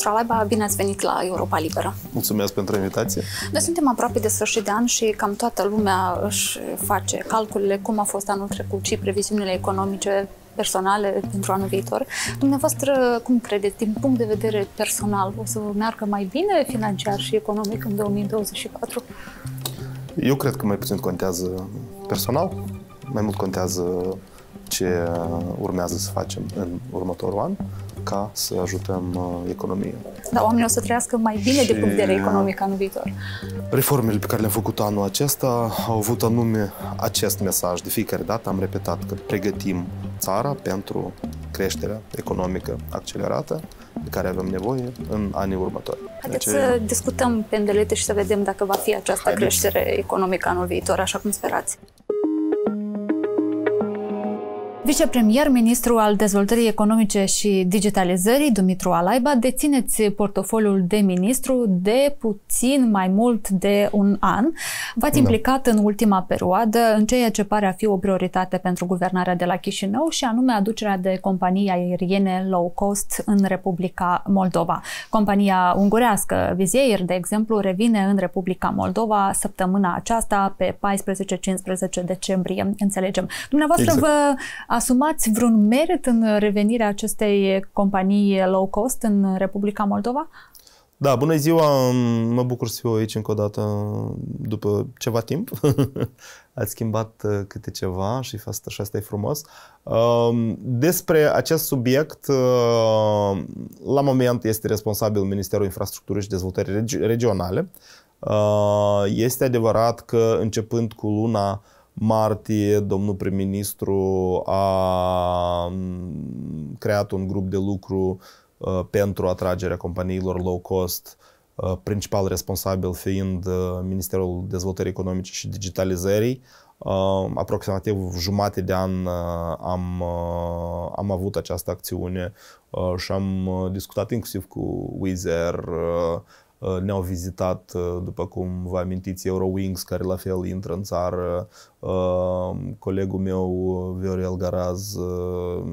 Stralaiba, bine ați venit la Europa Liberă. Mulțumesc pentru invitație. Noi suntem aproape de sfârșit de an și cam toată lumea își face calculele cum a fost anul trecut și previziunile economice personale pentru anul viitor. Dumneavoastră, cum credeți, din punct de vedere personal, o să meargă mai bine financiar și economic în 2024? Eu cred că mai puțin contează personal, mai mult contează ce urmează să facem în următorul an ca să ajutăm uh, economia. Dar oamenii o să trăiască mai bine și... de punct de vedere economic viitor. Reformele pe care le-am făcut anul acesta au avut anume acest mesaj. De fiecare dată am repetat că pregătim țara pentru creșterea economică accelerată de care avem nevoie în anii următori. Haideți deci, să discutăm pe și să vedem dacă va fi această haideți. creștere economică anul viitor, așa cum sperați. Vicepremier-ministru al dezvoltării economice și digitalizării, Dumitru Alaiba, dețineți portofoliul de ministru de puțin mai mult de un an. V-ați da. implicat în ultima perioadă în ceea ce pare a fi o prioritate pentru guvernarea de la Chișinău și anume aducerea de companii aeriene low cost în Republica Moldova. Compania ungurească Vizier, de exemplu, revine în Republica Moldova săptămâna aceasta pe 14-15 decembrie, înțelegem. Dumneavoastră exact. vă asumați vreun merit în revenirea acestei companii low cost în Republica Moldova? Da, bună ziua! Mă bucur să fiu aici încă o dată după ceva timp. Ați schimbat uh, câte ceva și asta, și asta e frumos. Um, despre acest subiect, uh, la moment este responsabil Ministerul Infrastructurii și Dezvoltării Regionale. Uh, este adevărat că începând cu luna martie, domnul prim-ministru a creat un grup de lucru uh, pentru atragerea companiilor low cost, uh, principal responsabil fiind uh, Ministerul Dezvoltării Economice și Digitalizării. Aproximativ jumate de an am, am avut această acțiune și am discutat inclusiv cu Wizz Uh, ne-au vizitat, uh, după cum vă amintiți, Eurowings, care la fel intră în țară. Uh, colegul meu, Viorel Garaz,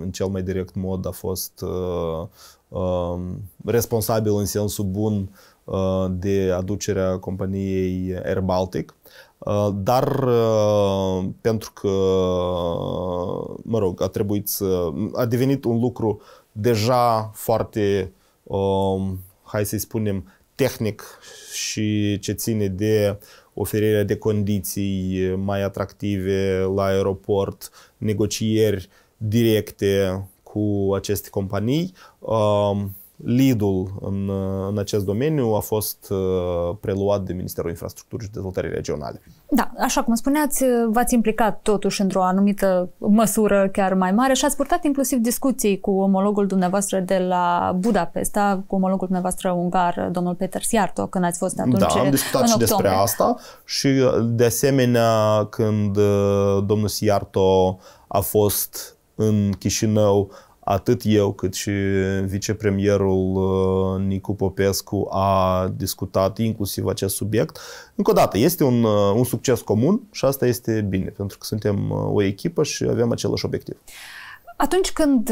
în cel mai direct mod a fost um, responsabil în sensul bun de aducerea companiei Air Baltic. Dar pentru că, mă rog, a trebuit să... a devenit un lucru deja foarte, um, hai să-i spunem, tehnic și ce ține de oferirea de condiții mai atractive la aeroport, negocieri directe cu aceste companii. Um, Lead-ul în, în acest domeniu a fost uh, preluat de Ministerul Infrastructurii și Dezvoltării Regionale. Da, așa cum spuneați, v-ați implicat totuși într-o anumită măsură chiar mai mare și ați purtat inclusiv discuții cu omologul dumneavoastră de la Budapesta, cu omologul dumneavoastră ungar, domnul Peter Siarto, când ați fost atunci Da, am discutat și despre asta și uh, de asemenea când uh, domnul Siarto a fost în Chișinău, atât eu cât și vicepremierul uh, Nicu Popescu a discutat inclusiv acest subiect. Încă o dată, este un, uh, un succes comun și asta este bine, pentru că suntem uh, o echipă și avem același obiectiv. Atunci când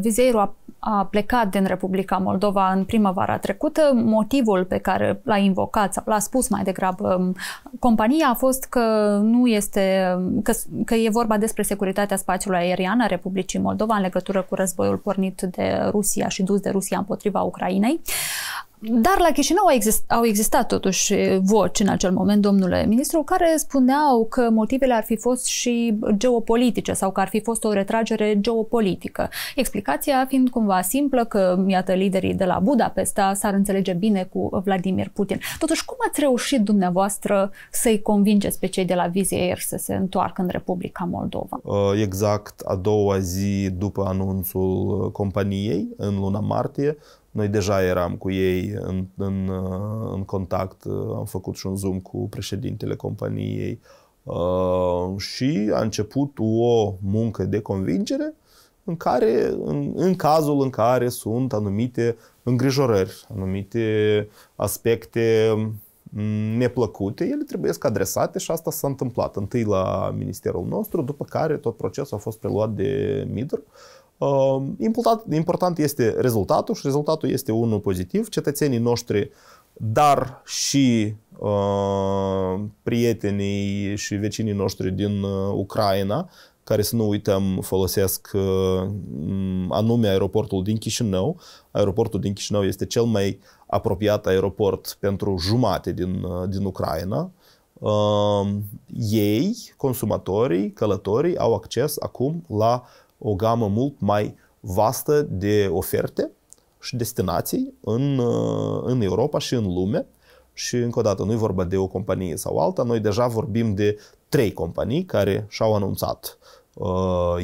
Vizeirul a a plecat din Republica Moldova în primăvara trecută, motivul pe care l-a invocat sau l-a spus mai degrabă um, compania a fost că nu este, că, că e vorba despre securitatea spațiului aerian a Republicii Moldova în legătură cu războiul pornit de Rusia și dus de Rusia împotriva Ucrainei. Dar la Chișinău au, existat totuși voci în acel moment, domnule ministru, care spuneau că motivele ar fi fost și geopolitice sau că ar fi fost o retragere geopolitică. Explicația fiind cumva simplă că, iată, liderii de la Budapesta s-ar înțelege bine cu Vladimir Putin. Totuși, cum ați reușit dumneavoastră să-i convingeți pe cei de la Vizier să se întoarcă în Republica Moldova? Uh, exact a doua zi după anunțul uh, companiei, în luna martie, noi deja eram cu ei în, în, uh, în contact, uh, am făcut și un Zoom cu președintele companiei uh, și a început o muncă de convingere în care, în, în cazul în care sunt anumite îngrijorări, anumite aspecte mm, neplăcute, ele trebuie să adresate și asta s-a întâmplat întâi la ministerul nostru, după care tot procesul a fost preluat de MIDR. Uh, Um, important, important este rezultatul și rezultatul este unul pozitiv. Cetățenii noștri, dar și uh, prietenii și vecinii noștri din uh, Ucraina, care să nu uităm folosesc uh, anume aeroportul din Chișinău. Aeroportul din Chișinău este cel mai apropiat aeroport pentru jumate din, uh, din Ucraina. Uh, ei, consumatorii, călătorii, au acces acum la uh, o gamă mult mai vastă de oferte și destinații în, uh, în Europa și în lume. Și încă o dată, nu e vorba de o companie sau alta, noi deja vorbim de trei companii care și-au anunțat uh,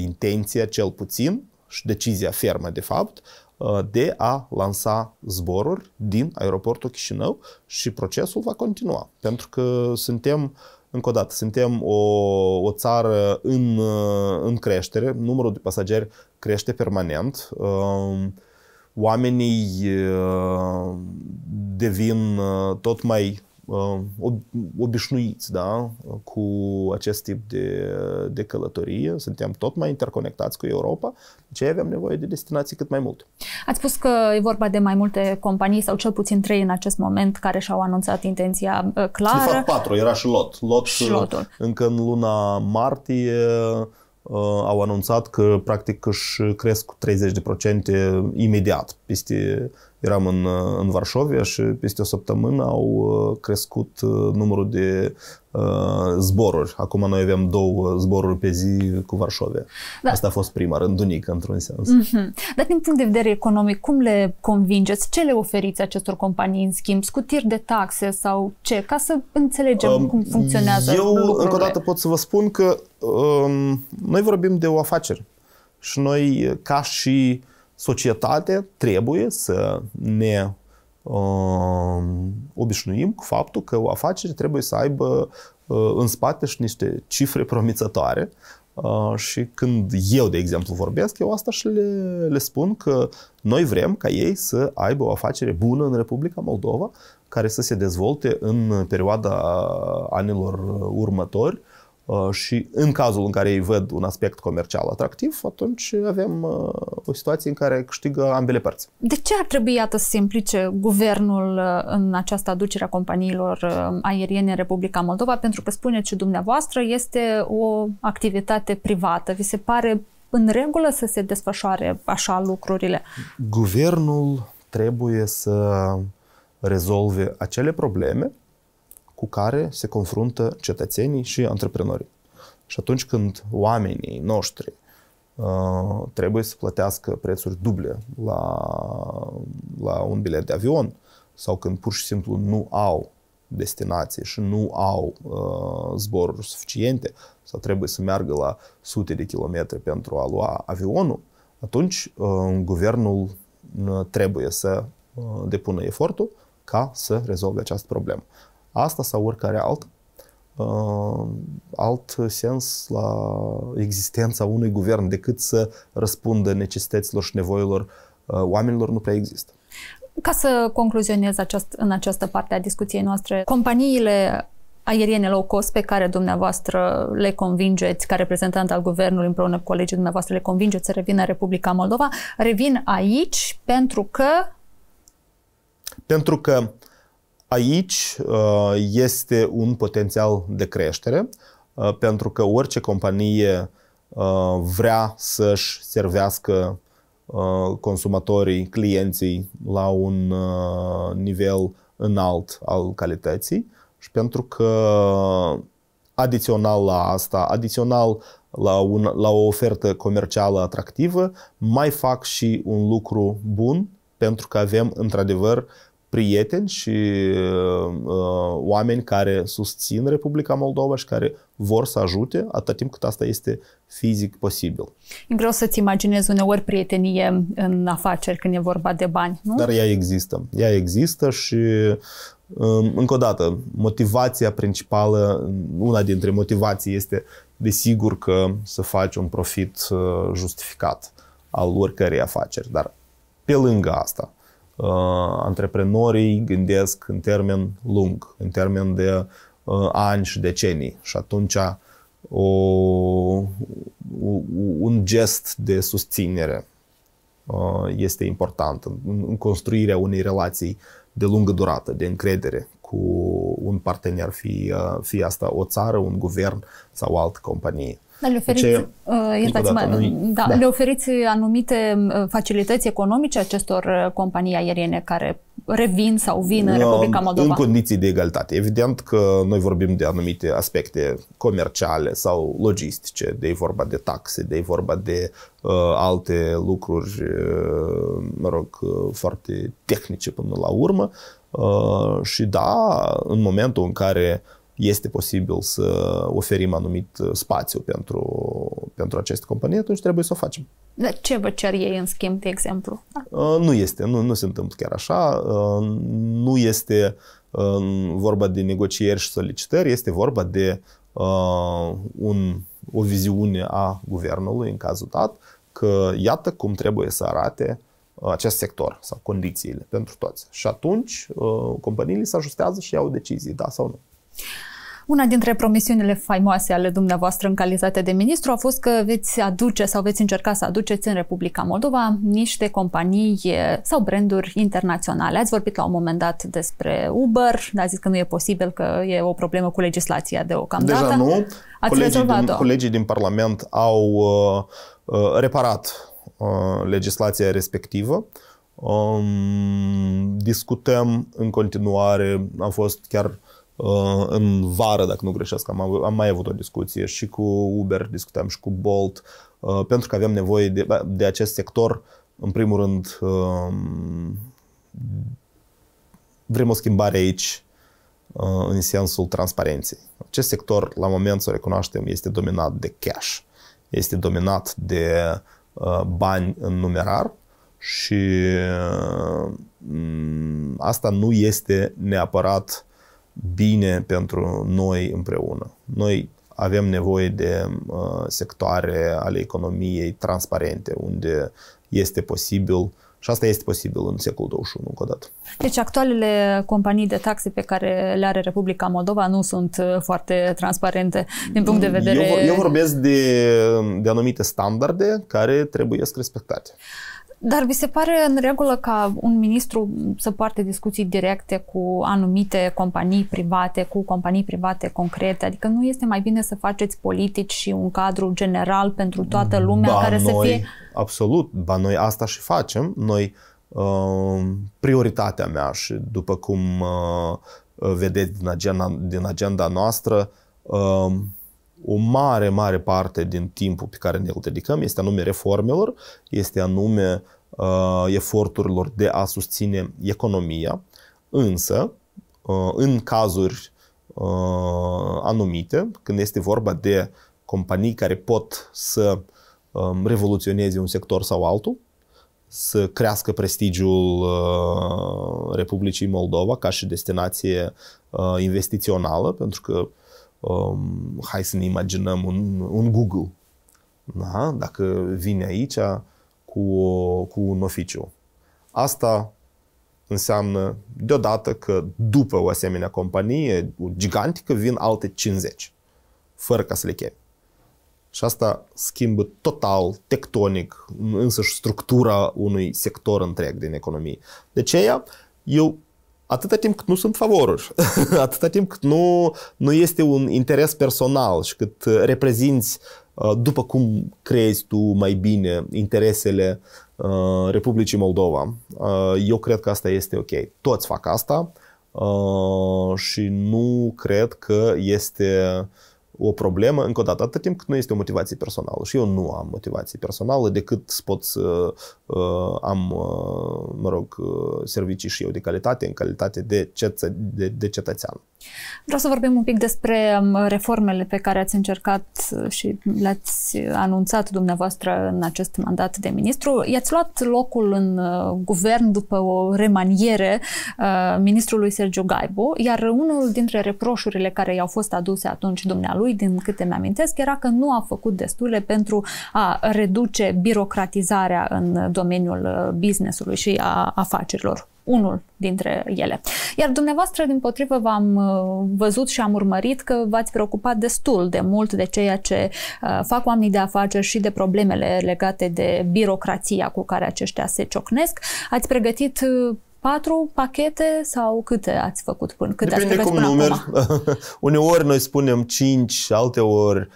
intenția cel puțin și decizia fermă de fapt uh, de a lansa zboruri din aeroportul Chișinău și procesul va continua pentru că suntem uh, încă o dată, suntem o, o țară în, în creștere, numărul de pasageri crește permanent, um, oamenii uh, devin uh, tot mai Um, obișnuiți da? cu acest tip de, de călătorie, suntem tot mai interconectați cu Europa, ce avem nevoie de destinații cât mai mult. Ați spus că e vorba de mai multe companii, sau cel puțin trei în acest moment, care și-au anunțat intenția uh, clară. De fapt, patru, era și Lot. Lot și Lotul. Încă în luna martie uh, au anunțat că practic își cresc cu 30% imediat peste Eram în, uh, în Varșovia și peste o săptămână au uh, crescut uh, numărul de uh, zboruri. Acum noi avem două zboruri pe zi cu Varșovia. Da. Asta a fost prima, rândunică, într-un sens. Mm-hmm. Dar din punct de vedere economic, cum le convingeți? Ce le oferiți acestor companii, în schimb? Scutiri de taxe sau ce? Ca să înțelegem um, cum funcționează Eu, lucrurile. încă o dată, pot să vă spun că um, noi vorbim de o afacere. Și noi, ca și societatea trebuie să ne uh, obișnuim cu faptul că o afacere trebuie să aibă uh, în spate și niște cifre promițătoare uh, și când eu, de exemplu, vorbesc, eu asta și le, le spun că noi vrem ca ei să aibă o afacere bună în Republica Moldova care să se dezvolte în perioada anilor următori Uh, și în cazul în care ei văd un aspect comercial atractiv, atunci avem uh, o situație în care câștigă ambele părți. De ce ar trebui, iată, să se implice guvernul uh, în această aducere a companiilor aeriene în Republica Moldova? Pentru că spuneți și dumneavoastră, este o activitate privată. Vi se pare în regulă să se desfășoare așa lucrurile? Guvernul trebuie să rezolve acele probleme cu care se confruntă cetățenii și antreprenorii. Și atunci când oamenii noștri uh, trebuie să plătească prețuri duble la, la un bilet de avion sau când pur și simplu nu au destinație și nu au uh, zboruri suficiente sau trebuie să meargă la sute de kilometri pentru a lua avionul, atunci uh, guvernul uh, trebuie să uh, depună efortul ca să rezolve această problemă. Asta sau oricare alt, uh, alt sens la existența unui guvern decât să răspundă necesităților și nevoilor uh, oamenilor nu prea există. Ca să concluzionez aceast, în această parte a discuției noastre, companiile aeriene low cost pe care dumneavoastră le convingeți, ca reprezentant al guvernului împreună cu colegii dumneavoastră, le convingeți să revină Republica Moldova, revin aici pentru că... Pentru că Aici uh, este un potențial de creștere, uh, pentru că orice companie uh, vrea să-și servească consumatorii, clienții la un nivel înalt al calității și pentru că adițional la asta, adițional la, un, la o ofertă comercială atractivă, mai fac și un lucru bun pentru că avem într-adevăr prieteni și uh, uh, oameni care susțin Republica Moldova și care vor să ajute atât timp cât asta este fizic posibil. E greu să-ți imaginezi uneori prietenie în afaceri când e vorba de bani, nu? Dar ea există. Ea există și um, încă o dată, motivația principală, una dintre motivații este desigur că să faci un profit uh, justificat al oricărei afaceri, dar pe lângă asta, uh, antreprenorii gândesc în termen lung, în termen de uh, ani și decenii. Și atunci o, un gest de susținere uh, este important în, în construirea unei relații de lungă durată, de încredere cu un partener, fie, fie asta o țară, un guvern sau altă companie. Da, le oferiți, ce, deci, uh, iertați dată, da, da. le oferiți anumite uh, facilități economice acestor uh, companii aeriene care revin sau vin în Republica Moldova? În condiții de egalitate. Evident că noi vorbim de anumite aspecte comerciale sau logistice, de vorba de taxe, de vorba de uh, alte lucruri, uh, mă rog, uh, foarte tehnice până la urmă. Uh, și da, în momentul în care uh, este posibil să oferim anumit uh, spațiu pentru, pentru aceste companii, atunci trebuie să o facem. Dar ce vă cer ei în schimb, de exemplu? Da. Uh, nu este, nu, nu se întâmplă chiar așa. Uh, nu este vorba de negocieri și solicitări, este vorba de un, o viziune a guvernului în cazul dat, că iată cum trebuie să arate acest sector sau condițiile pentru toți. Și atunci companiile se ajustează și iau decizii, da sau nu. Una dintre promisiunile faimoase ale dumneavoastră în calitate de ministru a fost că veți aduce sau veți încerca să aduceți în Republica Moldova niște companii eh, sau branduri internaționale. Ați vorbit la un moment dat despre Uber, dar zis că nu e posibil, că e o problemă cu legislația deocamdată. Deja nu. Ați colegii, din, colegii din Parlament au uh, uh, reparat uh, legislația respectivă. Um, discutăm în continuare, am fost chiar uh, Uh, în vară, dacă nu greșesc, am, am mai avut o discuție și cu Uber, discutam și cu Bolt, uh, pentru că avem nevoie de, de acest sector, în primul rând, um, vrem o schimbare aici uh, în sensul transparenței. Acest sector, la moment, să o recunoaștem, este dominat de cash, este dominat de bani în numerar și asta nu este neapărat bine pentru noi împreună. Noi avem nevoie de uh, sectoare ale economiei transparente, unde este posibil și asta este posibil în secolul 21 încă o dată. Deci actualele companii de taxe pe care le are Republica Moldova nu sunt uh, foarte transparente din punct de vedere... Eu, eu vorbesc de, de anumite standarde care trebuie să respectate. Dar vi se pare în regulă ca un ministru să poarte discuții directe cu anumite companii private, cu companii private concrete? Adică nu este mai bine să faceți politici și un cadru general pentru toată lumea ba, care noi, să fie... Absolut, ba noi asta și facem. Noi, uh, prioritatea mea și după cum uh, vedeți din agenda, din agenda noastră, uh, o mare, mare parte din timpul pe care ne-l dedicăm este anume reformelor, este anume uh, eforturilor de a susține economia, însă, uh, în cazuri uh, anumite, când este vorba de companii care pot să um, revoluționeze un sector sau altul, să crească prestigiul uh, Republicii Moldova ca și destinație uh, investițională, pentru că uh, um, hai să ne imaginăm un, un Google. Da? Dacă vine aici cu, o, cu un oficiu. Asta înseamnă deodată că după o asemenea companie o gigantică vin alte 50, fără ca să le chemi. Și asta schimbă total, tectonic, însăși structura unui sector întreg din economie. De deci aceea, eu atâta timp cât nu sunt favoruri, atâta timp cât nu, nu este un interes personal și cât uh, reprezinți uh, după cum crezi tu mai bine interesele uh, Republicii Moldova. Eu cred că asta este ok. Toți fac asta și nu cred că este o problemă, încă o dată, atât timp cât nu este o motivație personală. Și eu nu am motivație personală decât pot să uh, am, uh, mă rog, uh, servicii și eu de calitate, în calitate de, cetă, de, de cetățean. Vreau să vorbim un pic despre um, reformele pe care ați încercat uh, și le-ați anunțat dumneavoastră în acest mandat de ministru. I-ați luat locul în uh, guvern după o remaniere ministrului Sergiu Gaibu, iar unul dintre reproșurile care i-au fost aduse atunci dumnealui lui, din câte mi-amintesc, era că nu a făcut destule pentru a reduce birocratizarea în domeniul uh, businessului și a afacerilor unul dintre ele. Iar dumneavoastră, din potrivă, v-am uh, văzut și am urmărit că v-ați preocupat destul de mult de ceea ce uh, fac oamenii de afaceri și de problemele legate de birocrația cu care aceștia se ciocnesc. Ați pregătit patru pachete sau câte ați făcut până? Câte Depinde ați cum numeri. Uneori noi spunem cinci, alte ori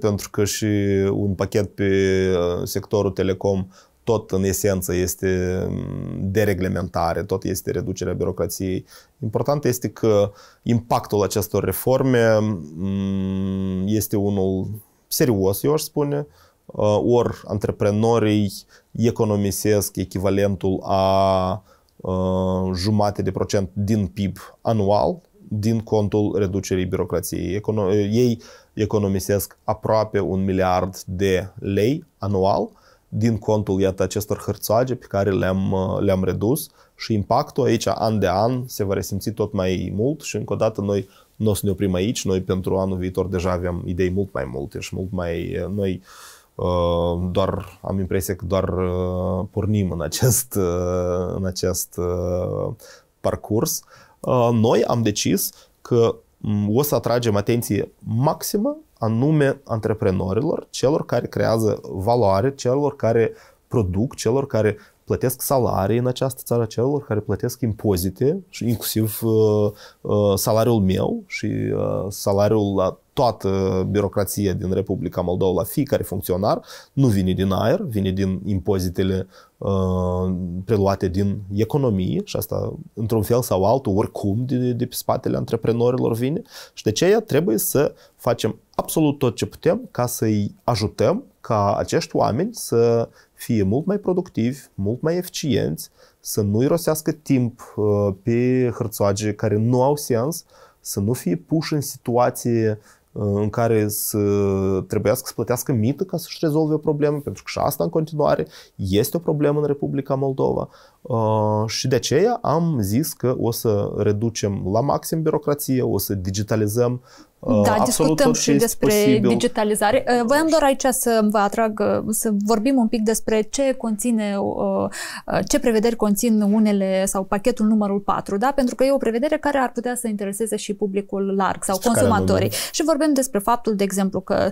pentru că și un pachet pe uh, sectorul telecom tot în esență este mm, dereglementare, tot este reducerea birocrației. Important este că impactul acestor reforme mm, este unul serios, eu aș spune, uh, ori antreprenorii economisesc echivalentul a Uh, jumate de procent din PIB anual din contul reducerii birocrației. Econo- uh, ei economisesc aproape un miliard de lei anual din contul, iată, acestor hârțoage pe care le-am, uh, le-am redus și impactul aici, an de an, se va resimți tot mai mult și încă o dată noi nu o să ne oprim aici, noi pentru anul viitor deja avem idei mult mai multe și mult mai... Noi uh, Uh, doar am impresia că doar uh, pornim în acest, uh, în acest parcurs. Noi am decis că mm, o să atragem atenție maximă anume antreprenorilor, celor care creează valoare, celor care produc, celor care plătesc salarii în această țară celor care plătesc impozite și inclusiv uh, uh, salariul meu și uh, salariul la toată birocrația din Republica Moldova, la fiecare funcționar, nu vine din aer, vine din impozitele uh, preluate din economie și asta într-un fel sau altul, oricum, de, de pe spatele antreprenorilor vine și de aceea trebuie să facem absolut tot ce putem ca să-i ajutăm ca acești oameni să fie mult mai productivi, mult mai eficienți, să nu irosească timp uh, pe hârțoage care nu au sens, să nu fie puși în situație uh, în care să trebuiască să plătească mită ca să-și rezolve o problemă, pentru că și asta în continuare este o problemă în Republica Moldova. Uh, și de aceea am zis că o să reducem la maxim birocrație, o să digitalizăm da, uh, absolut discutăm și despre posibil. digitalizare. Uh, voiam doar aici să vă atrag, uh, să vorbim un pic despre ce conține, ce prevederi conțin unele sau pachetul numărul 4, da? pentru că e o prevedere care ar putea să intereseze și publicul larg sau consumatorii. Și vorbim despre faptul, de exemplu, că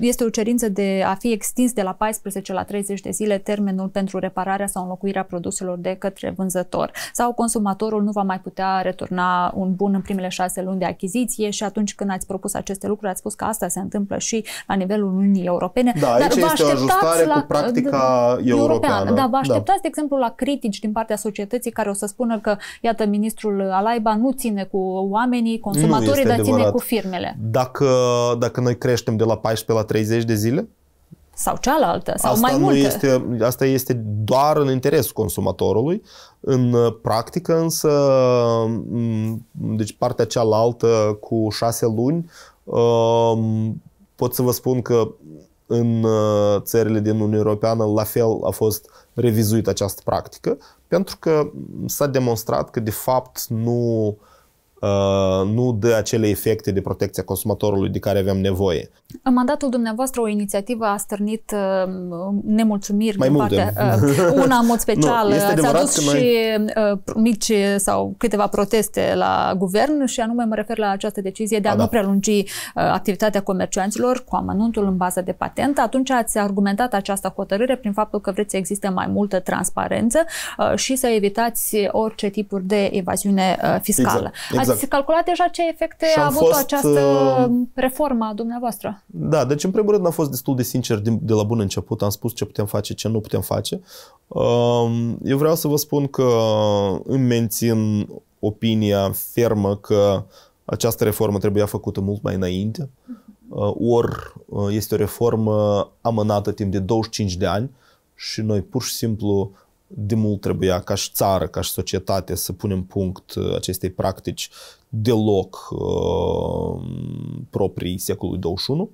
este o cerință de a fi extins de la 14 la 30 de zile termenul pentru repararea sau înlocuirea produselor de către vânzător. Sau consumatorul nu va mai putea returna un bun în primele șase luni de achiziție și atunci când când ați propus aceste lucruri, ați spus că asta se întâmplă și la nivelul Uniunii Europene. Da, aici dar vă este o ajustare la, cu practica da, europeană. europeană. Da, vă da. așteptați, da. de exemplu, la critici din partea societății care o să spună că, iată, ministrul Alaiba nu ține cu oamenii, consumatorii, dar adevărat. ține cu firmele. Dacă, dacă noi creștem de la 14 la 30 de zile, sau cealaltă, sau asta mai nu multe. Este, asta este doar în interesul consumatorului. În uh, practică însă, mm, deci partea cealaltă cu șase luni, um, pot să vă spun că în uh, țările din Uniunea Europeană la fel a fost revizuită această practică, pentru că s-a demonstrat că de fapt nu uh, Uh, nu dă acele efecte de protecție a consumatorului de care avem nevoie. În mandatul dumneavoastră, o inițiativă a stârnit uh, nemulțumiri Mai din multe. partea, uh, una în mod special. nu, Ați adus și uh, mici sau câteva proteste la guvern și anume mă refer la această decizie de a, a da. nu da. prelungi activitatea comercianților cu amănuntul în bază de patent. Atunci ați argumentat această hotărâre prin faptul că vreți să existe mai multă transparență și să evitați orice tipuri de evaziune fiscală. Exact. Exact exact. ați calculat deja ce efecte a avut fost, această uh, reformă a dumneavoastră? Da, deci în primul rând am fost destul de sincer din, de la bun început, am spus ce putem face, ce nu putem face. Um, eu vreau să vă spun că îmi mențin opinia fermă că această reformă trebuia făcută mult mai înainte, uh, ori uh, este o reformă amânată timp de 25 de ani și noi pur și simplu de mult trebuia ca și țară, ca și societate să punem punct uh, acestei practici deloc uh, proprii secolului 21,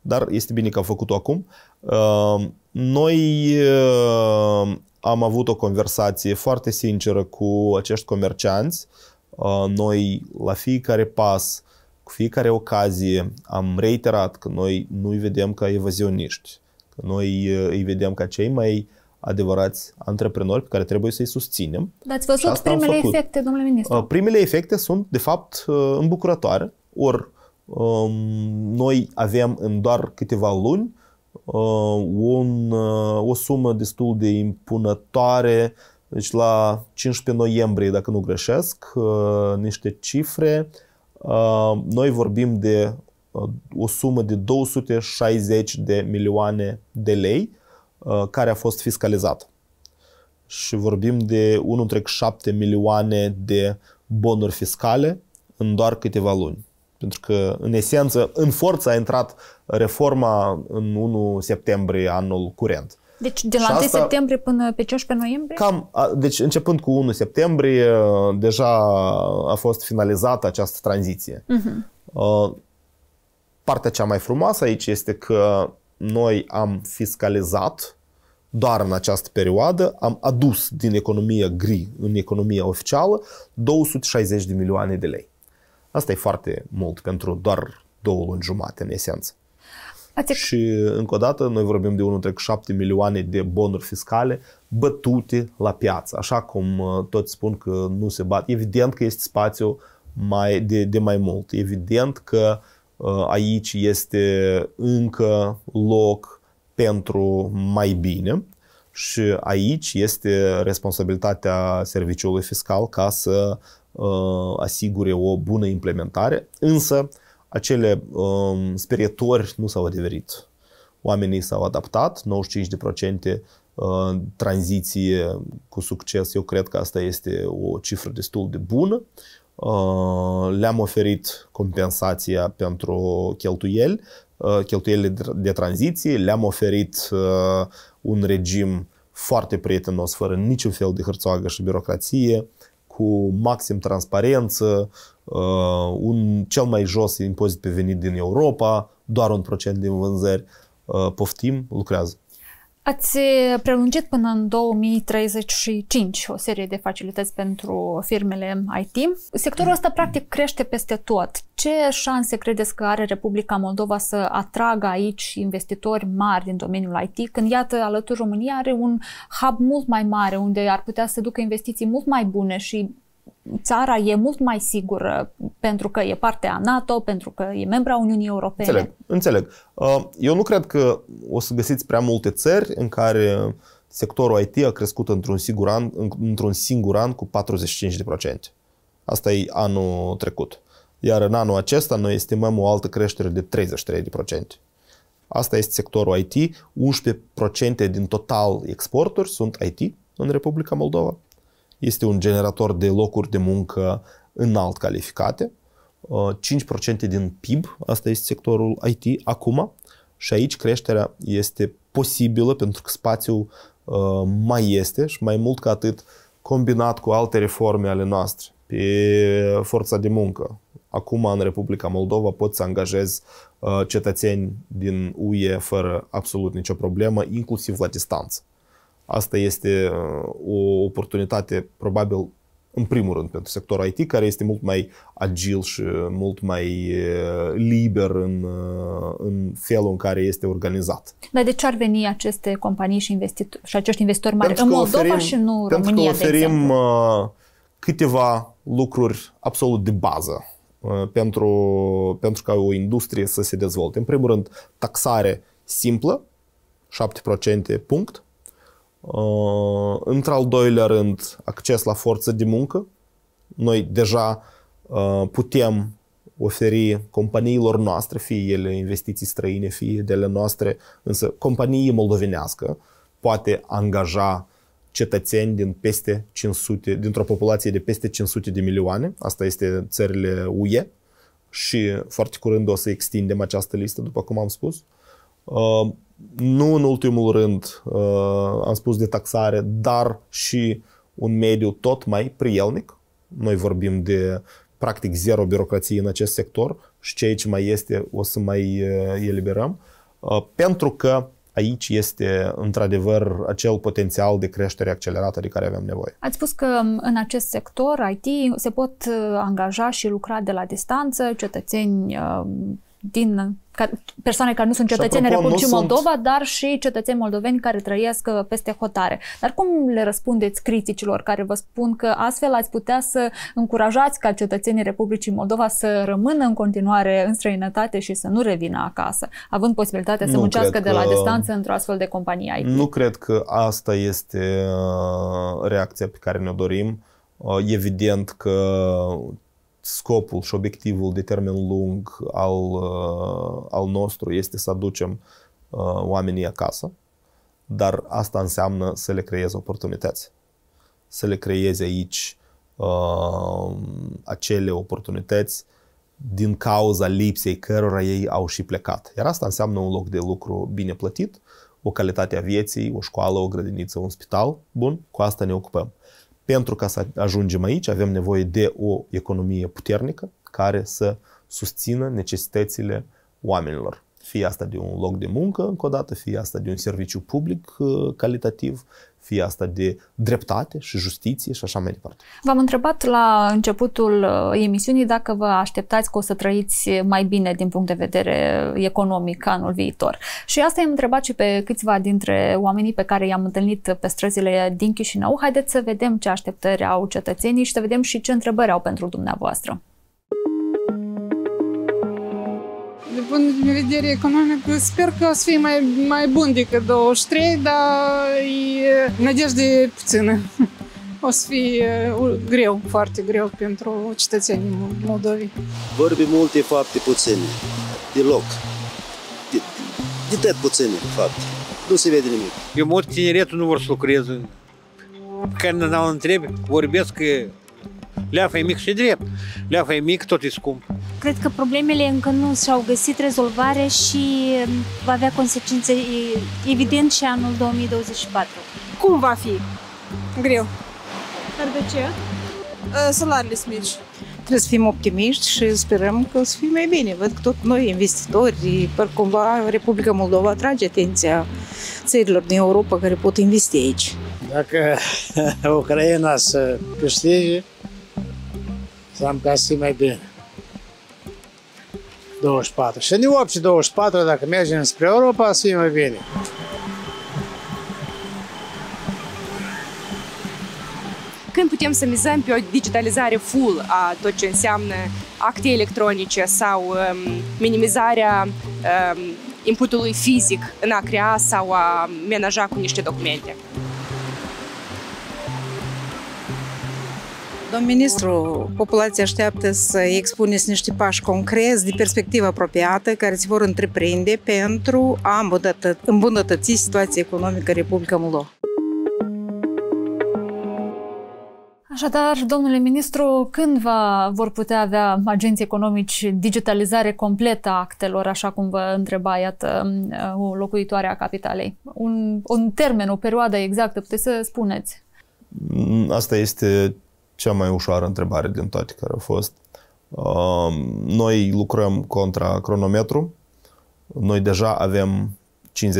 dar este bine că am făcut-o acum. Uh, noi uh, am avut o conversație foarte sinceră cu acești comercianți. Uh, noi la fiecare pas, cu fiecare ocazie, am reiterat că noi nu-i vedem ca evazioniști, că noi uh, îi vedem ca cei mai uh, adevărați antreprenori pe care trebuie să-i susținem. Dar ați văzut primele efecte, domnule ministru? Uh, primele efecte sunt, de fapt, uh, îmbucurătoare. Ori um, noi avem în doar câteva luni uh, un, o sumă destul de impunătoare deci la 15 noiembrie, dacă nu greșesc, niște cifre, noi vorbim de o sumă de 260 de milioane de lei Uh, care a fost fiscalizat. Și vorbim de 1,7 milioane de bonuri fiscale în doar câteva luni. Pentru că, în esență, în forță a intrat reforma în 1 septembrie anul curent. Deci de la 1 septembrie până pe 15 noiembrie? Cam, deci începând cu 1 septembrie, uh, deja a fost finalizată această tranziție. Uh-huh. Partea cea mai frumoasă aici este că noi am fiscalizat doar în această perioadă, am adus din economia gri în economia oficială 260 de milioane de lei. Asta e foarte mult pentru doar două luni jumate, în esență. Ați... Și încă o dată, noi vorbim de 1,7 milioane de bonuri fiscale bătute la piață, așa cum uh, toți spun că nu se bat. Evident că este spațiu mai, de, de mai mult. Evident că uh, Uh, aici este încă loc pentru mai bine și aici este responsabilitatea serviciului fiscal ca să uh, asigure o bună implementare, însă acele um, sperietori nu s-au adeverit. Oamenii s-au adaptat, 95% uh, tranziție cu succes, eu cred că asta este o cifră destul de bună. Uh, le-am oferit compensația pentru cheltuieli, uh, cheltuielile de tranziție, le-am oferit uh, un regim foarte prietenos, fără niciun fel de hârțoagă și birocrație, cu maxim transparență, un cel mai jos impozit pe venit din Europa, doar un procent din vânzări. Poftim, lucrează. Ați prelungit până în 2035 o serie de facilități pentru firmele IT. Sectorul ăsta practic crește peste tot. Ce șanse credeți că are Republica Moldova să atragă aici investitori mari din domeniul IT, când iată alături România are un hub mult mai mare, unde ar putea să ducă investiții mult mai bune și țara e mult mai sigură pentru că e parte a NATO, pentru că e membra Uniunii Europene. Înțeleg, înțeleg. Uh, eu nu cred că o să găsiți prea multe țări în care sectorul IT a crescut într-un singur an, într-un singur an cu 45%. Asta e anul trecut. Iar în anul acesta noi estimăm o altă creștere de 33%. Asta este sectorul IT. 11% din total exporturi sunt IT în Republica Moldova este un generator de locuri de muncă înalt calificate, 5% din PIB, asta este sectorul IT acum, și aici creșterea este posibilă pentru că spațiul uh, mai este și mai mult ca atât combinat cu alte reforme ale noastre pe forța de muncă. Acum în Republica Moldova poți să angajezi uh, cetățeni din UE fără absolut nicio problemă, inclusiv la distanță. Asta este uh, o oportunitate, probabil, în primul rând pentru sectorul IT, care este mult mai agil și uh, mult mai uh, liber în, în felul în care este organizat. Dar de ce ar veni aceste companii și, investitori, și acești investitori mari pentru în Moldova oferim, și nu în pentru România, Pentru că oferim câteva lucruri absolut de bază pentru, pentru ca o industrie să se dezvolte. În primul rând, taxare simplă, 7% punct, Uh, într-al doilea rând, acces la forță de muncă. Noi deja uh, putem oferi companiilor noastre, fie ele investiții străine, fie de ale noastre, însă companie moldovenească poate angaja cetățeni din peste 500, dintr-o populație de peste 500 de milioane, asta este țările UE, și foarte curând o să extindem această listă, după cum am spus. Uh, nu în ultimul rând, uh, am spus de taxare, dar și un mediu tot mai prielnic. Noi vorbim de practic zero birocrație în acest sector și ceea ce mai este o să mai uh, eliberăm, pentru că aici este într-adevăr acel potențial de creștere accelerată de care avem nevoie. Ați spus că um, în acest sector IT se pot angaja și lucra de la distanță cetățeni um, din ca, persoane care nu sunt cetățeni Republicii Moldova, sunt... dar și cetățeni moldoveni care trăiesc uh, peste hotare. Dar cum le răspundeți criticilor care vă spun că astfel ați putea să încurajați ca cetățenii Republicii Moldova să rămână în continuare în străinătate și să nu revină acasă, având posibilitatea să nu muncească de la distanță într-o astfel de companie IT? Nu cred că asta este uh, reacția pe care ne-o dorim. Uh, evident că scopul și obiectivul de termen lung al, uh, al nostru este să aducem uh, oamenii acasă, dar asta înseamnă să le creeze oportunități, să le creeze aici uh, acele oportunități din cauza lipsei cărora ei au și plecat. Iar asta înseamnă un loc de lucru bine plătit, o calitate a vieții, o școală, o grădiniță, un spital. Bun, cu asta ne ocupăm. Pentru ca să ajungem aici, avem nevoie de o economie puternică care să susțină necesitățile oamenilor. Fie asta de un loc de muncă, încă o dată, fie asta de un serviciu public uh, calitativ, fie asta de dreptate și justiție și așa mai departe. V-am întrebat la începutul uh, emisiunii dacă vă așteptați că o să trăiți mai bine din punct de vedere economic anul viitor. Și asta i-am întrebat și pe câțiva dintre oamenii pe care i-am întâlnit pe străzile din Chișinău. Haideți să vedem ce așteptări au cetățenii și să vedem și ce întrebări au pentru dumneavoastră. punct de vedere economic, sper că o să fie mai, mai bun decât 23, dar e nădejde puțină. O să fie uh, greu, foarte greu pentru cetățenii Moldovei. Vorbi multe, fapte puține. Deloc. De, de, de tot puține fapte. Nu se vede nimic. Eu mult tineretul nu vor să lucreze. Când n-au întrebi, vorbesc că Leafa e mic și drept. Leafa e mic, tot e scump. Cred că problemele încă nu și-au găsit rezolvare și um, va avea consecințe evident și anul 2024. Cum va fi? Greu. Dar de ce? Uh, salariile sunt mici. Trebuie să fim optimiști și sperăm că o să fie mai bine. Văd că tot noi, investitori, cumva Republica Moldova atrage atenția țărilor din Europa care pot investi aici. Dacă Ucraina să câștige, să am găsit mai bine. 24. Și nu 8 și 24, dacă mergem spre Europa, să fie mai bine. Când putem să mizăm pe o digitalizare full a tot ce înseamnă acte electronice sau um, minimizarea um, inputului fizic în a crea sau a menaja cu niște documente? Domn ministru, populația așteaptă să expuneți niște pași concreți de perspectivă apropiată care se vor întreprinde pentru a îmbunătăți, situația economică Republica Moldova. Așadar, domnule ministru, când va, vor putea avea agenții economici digitalizare completă a actelor, așa cum vă întreba, iată, um, o locuitoare a capitalei? Un, un termen, o perioadă exactă, puteți să spuneți? Mm, asta este cea mai ușoară întrebare din toate care au fost. Um, noi lucrăm contra cronometru. Noi deja avem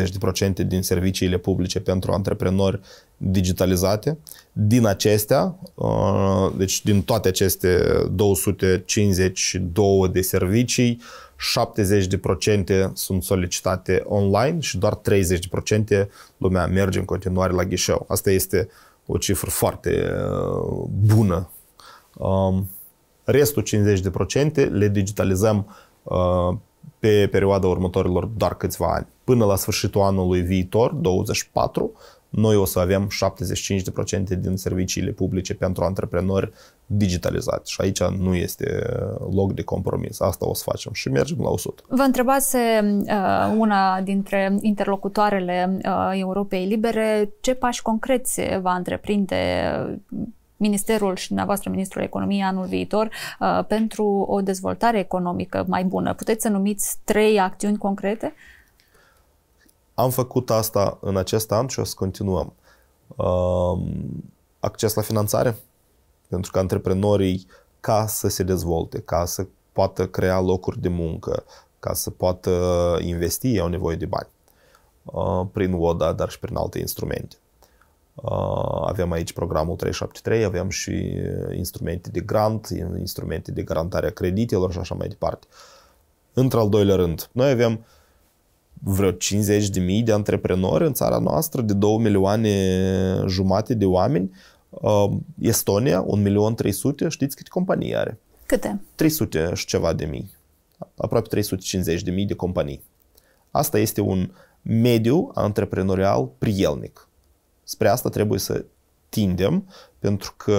50% din serviciile publice pentru antreprenori digitalizate. Din acestea, uh, deci din toate aceste 252 de servicii, 70% sunt solicitate online și doar 30% lumea merge în continuare la ghișeu. Asta este uh, o cifră foarte uh, bună. Um, restul 50% le digitalizăm uh, pe perioada următorilor doar câțiva ani. Până la sfârșitul anului viitor, 24, noi o să avem 75% din serviciile publice pentru antreprenori digitalizate și aici nu este uh, loc de compromis. Asta o să facem și mergem la 100. Vă întrebați uh, una dintre interlocutoarele uh, Europei Libere ce pași concreți va întreprinde Ministerul și dumneavoastră Ministrul Economiei anul viitor pentru o dezvoltare economică mai bună. Puteți să numiți trei acțiuni concrete? Uh, am făcut asta în acest an și o să continuăm. Acces la finanțare, pentru că antreprenorii, ca să se dezvolte, ca să poată crea locuri de muncă, ca să poată investi, au nevoie de bani. Uh, prin ODA, dar și prin alte instrumente. Uh, avem aici programul 373, avem și instrumente de grant, instrumente de garantare a creditelor și așa mai departe. Într-al doilea rând, noi avem uh, vreo 50 de mii de antreprenori în țara noastră, de 2 milioane jumate de oameni. Um, Estonia, 1 milion 300, știți câte companii are? Câte? 300 și ceva de mii. Aproape 350 de mii de companii. Asta este un mediu antreprenorial prielnic. Spre asta trebuie să tindem, pentru că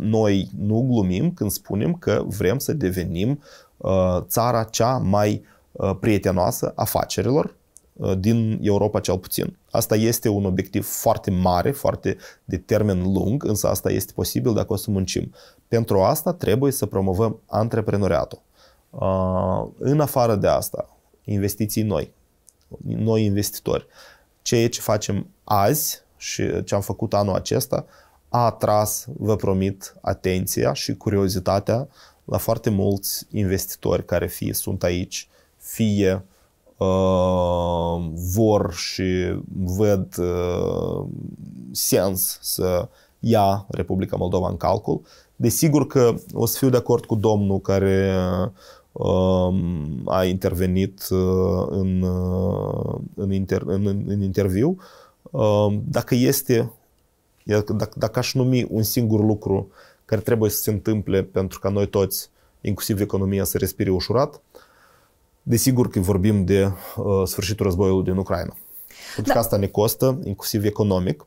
noi nu glumim când spunem că vrem să devenim uh, țara cea mai Uh, prietenoasă afacerilor uh, din Europa cel puțin. Asta este un obiectiv foarte mare, foarte de termen lung, însă asta este posibil dacă o să muncim. Pentru asta trebuie să promovăm antreprenoriatul. Uh, în afară de asta, investiții noi, noi investitori. Ceea ce facem azi și ce am făcut anul acesta a atras, vă promit, atenția și curiozitatea la foarte mulți investitori care fie sunt aici fie uh, vor și văd uh, sens să ia Republica Moldova în calcul. Desigur că o să fiu de acord cu domnul care uh, a intervenit uh, în, uh, în, inter, în, în interviu. Uh, dacă este, dacă, dacă aș numi un singur lucru care trebuie să se întâmple pentru ca noi toți, inclusiv economia, să respire ușurat, Desigur că vorbim de uh, sfârșitul războiului din Ucraina. Pentru da. că asta ne costă, inclusiv economic.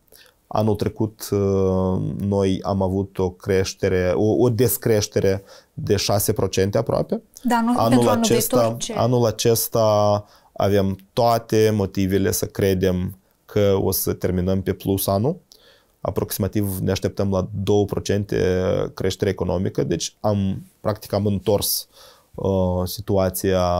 Anul trecut uh, noi am avut o creștere, o, o descreștere de 6% aproape. Da, nu, anul, acesta, anul, viitor, anul acesta avem toate motivele să credem că o să terminăm pe plus anul. Aproximativ ne așteptăm la 2% creștere economică, deci am practic am întors uh, Uh, situația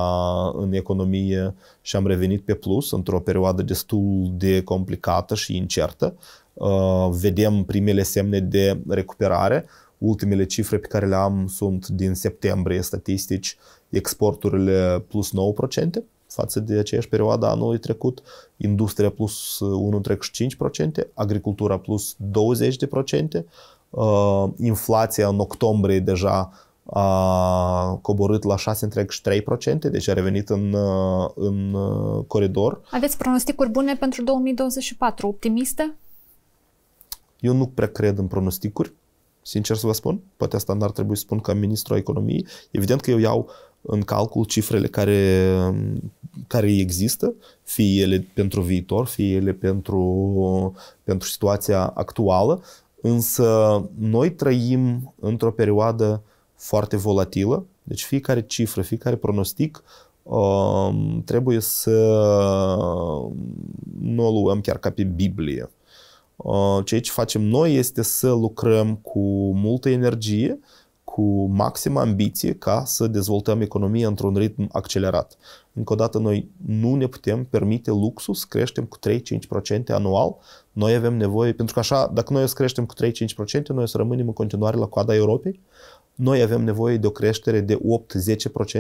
în economie și am revenit pe plus într-o perioadă destul de complicată și incertă. Uh, vedem primele semne de recuperare. Ultimele cifre pe care le am sunt din septembrie statistici, exporturile plus 9% față de aceeași perioadă anului trecut, industria plus 1,5%, uh, agricultura plus 20%, inflația în octombrie deja a coborât la 6,3%, deci a revenit în, uh, în uh, coridor. Aveți pronosticuri bune pentru 2024, optimiste? Eu nu prea cred în pronosticuri, sincer să vă spun. Poate asta n-ar trebui să spun ca ministru a economiei. Evident că eu iau în calcul cifrele care, care există, fie ele pentru viitor, fie ele pentru, pentru situația actuală, însă noi trăim într-o perioadă uh, foarte volatilă, deci fiecare cifră, fiecare pronostic um, trebuie să nu o luăm chiar ca pe Biblie. Uh, ceea ce facem noi este să lucrăm cu multă energie, cu maximă ambiție ca să dezvoltăm economia într-un ritm accelerat. Încă o dată, noi nu ne putem permite luxul să creștem cu 3-5% anual. Noi avem nevoie, pentru că așa, dacă noi o să creștem cu 3-5%, noi o să rămânem în continuare la coada Europei. Uh, noi avem nevoie de o creștere de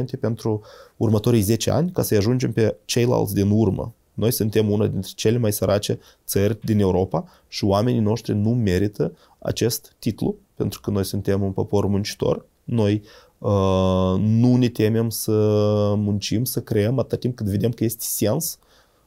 8-10% pentru următorii 10 ani ca să ajungem pe ceilalți din urmă. Noi suntem una dintre cele mai sărace țări din Europa și oamenii noștri nu merită acest titlu pentru că noi suntem un popor muncitor. Noi uh, nu ne temem să muncim, să creăm atât timp cât vedem că este sens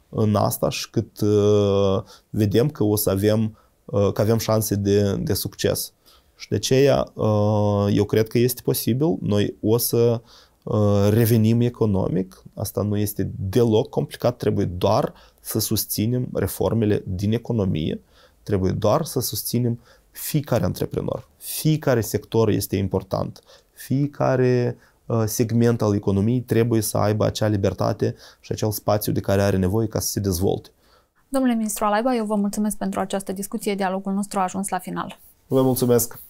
în asta și cât uh, vedem că o să avem, uh, că avem șanse de, de succes. Și de aceea uh, eu cred că este posibil. Noi o să uh, revenim economic. Asta nu este deloc complicat. Trebuie doar să susținem reformele din economie. Trebuie doar să susținem fiecare antreprenor. Fiecare sector este important. Fiecare uh, segment al economiei trebuie să aibă acea libertate și acel spațiu de care are nevoie ca să se dezvolte. Domnule ministru Alaiba, eu vă mulțumesc pentru această discuție. Dialogul nostru a ajuns la final. Vă mulțumesc!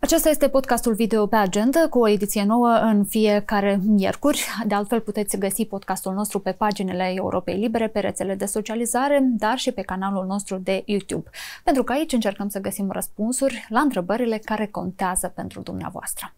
Acesta este podcastul video pe agenda cu o ediție nouă în fiecare miercuri. De altfel puteți găsi podcastul nostru pe paginile Europei Libere, pe rețele de socializare, dar și pe canalul nostru de YouTube. Pentru că aici încercăm să găsim răspunsuri la întrebările care contează pentru dumneavoastră.